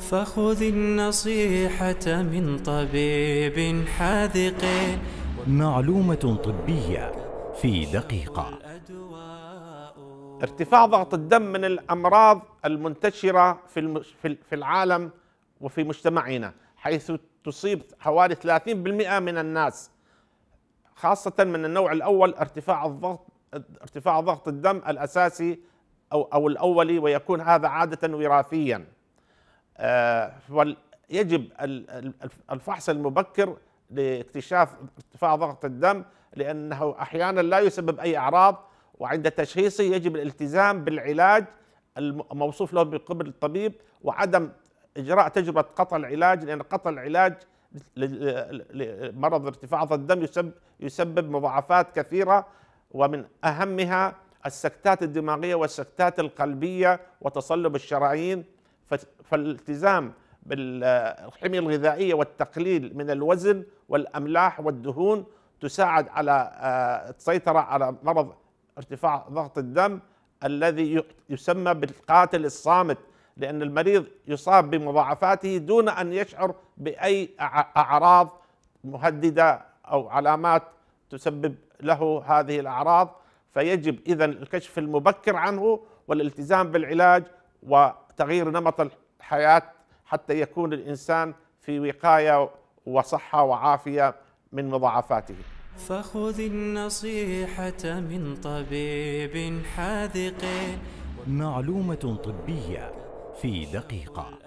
فخذ النصيحة من طبيب حاذق معلومة طبية في دقيقة ارتفاع ضغط الدم من الأمراض المنتشرة في في العالم وفي مجتمعنا حيث تصيب حوالي 30% من الناس خاصة من النوع الأول ارتفاع الضغط ارتفاع ضغط الدم الأساسي أو أو الأولي ويكون هذا عادة وراثياً آه، يجب الفحص المبكر لاكتشاف ارتفاع ضغط الدم لانه احيانا لا يسبب اي اعراض وعند تشخيصه يجب الالتزام بالعلاج الموصوف له بقبل الطبيب وعدم اجراء تجربه قطع العلاج لان قطع العلاج لمرض ارتفاع ضغط الدم يسبب مضاعفات كثيره ومن اهمها السكتات الدماغيه والسكتات القلبيه وتصلب الشرايين فالالتزام بالحمية الغذائية والتقليل من الوزن والأملاح والدهون تساعد على السيطرة آه، على مرض ارتفاع ضغط الدم الذي يسمى بالقاتل الصامت لأن المريض يصاب بمضاعفاته دون أن يشعر بأي أعراض مهددة أو علامات تسبب له هذه الأعراض فيجب إذا الكشف المبكر عنه والالتزام بالعلاج و تغيير نمط الحياه حتى يكون الانسان في وقايه وصحه وعافيه من مضاعفاته. فخذ النصيحه من طبيب حاذق معلومه طبيه في دقيقه